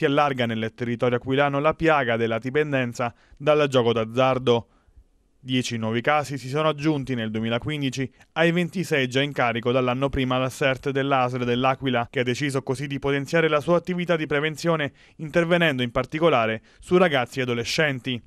si allarga nel territorio aquilano la piaga della dipendenza dal gioco d'azzardo. Dieci nuovi casi si sono aggiunti nel 2015 ai 26 già in carico dall'anno prima all'assert dell'ASR dell'Aquila, che ha deciso così di potenziare la sua attività di prevenzione, intervenendo in particolare su ragazzi e adolescenti.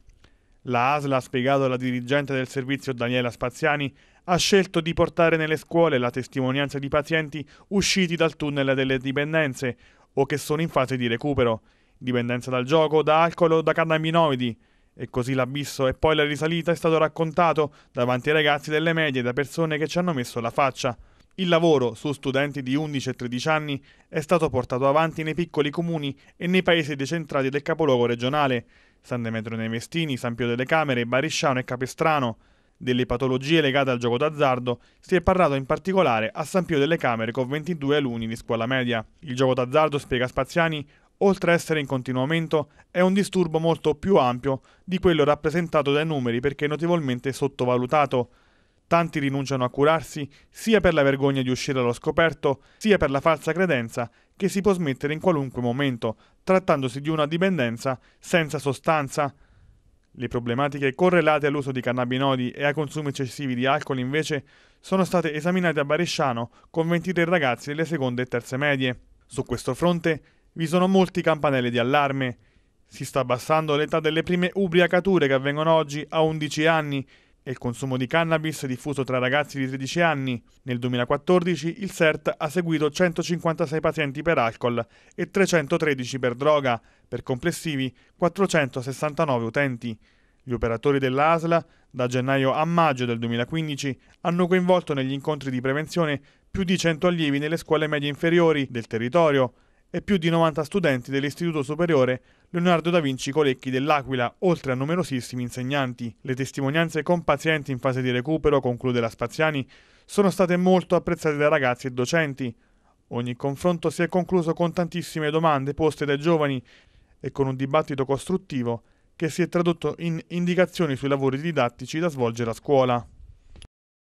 La ASL ha spiegato alla dirigente del servizio Daniela Spaziani ha scelto di portare nelle scuole la testimonianza di pazienti usciti dal tunnel delle dipendenze, o che sono in fase di recupero, dipendenza dal gioco, da alcol o da cannabinoidi. E così l'abisso e poi la risalita è stato raccontato davanti ai ragazzi delle medie da persone che ci hanno messo la faccia. Il lavoro su studenti di 11 e 13 anni è stato portato avanti nei piccoli comuni e nei paesi decentrati del capoluogo regionale, San Demetrio nei Vestini, San Pio delle Camere, Barisciano e Capestrano. Delle patologie legate al gioco d'azzardo si è parlato in particolare a San Pio delle Camere con 22 alunni di scuola media. Il gioco d'azzardo, spiega Spaziani, oltre a essere in continuamento, è un disturbo molto più ampio di quello rappresentato dai numeri perché notevolmente sottovalutato. Tanti rinunciano a curarsi sia per la vergogna di uscire allo scoperto, sia per la falsa credenza che si può smettere in qualunque momento, trattandosi di una dipendenza senza sostanza, le problematiche correlate all'uso di cannabinoidi e ai consumi eccessivi di alcol invece sono state esaminate a Bresciano con 23 ragazzi delle seconde e terze medie. Su questo fronte vi sono molti campanelli di allarme. Si sta abbassando l'età delle prime ubriacature che avvengono oggi a 11 anni e il consumo di cannabis diffuso tra ragazzi di 13 anni. Nel 2014 il CERT ha seguito 156 pazienti per alcol e 313 per droga, per complessivi 469 utenti. Gli operatori dell'ASLA, da gennaio a maggio del 2015, hanno coinvolto negli incontri di prevenzione più di 100 allievi nelle scuole medie inferiori del territorio e più di 90 studenti dell'Istituto Superiore Leonardo da Vinci Colecchi dell'Aquila, oltre a numerosissimi insegnanti. Le testimonianze con pazienti in fase di recupero, conclude la Spaziani, sono state molto apprezzate da ragazzi e docenti. Ogni confronto si è concluso con tantissime domande poste dai giovani e con un dibattito costruttivo che si è tradotto in indicazioni sui lavori didattici da svolgere a scuola.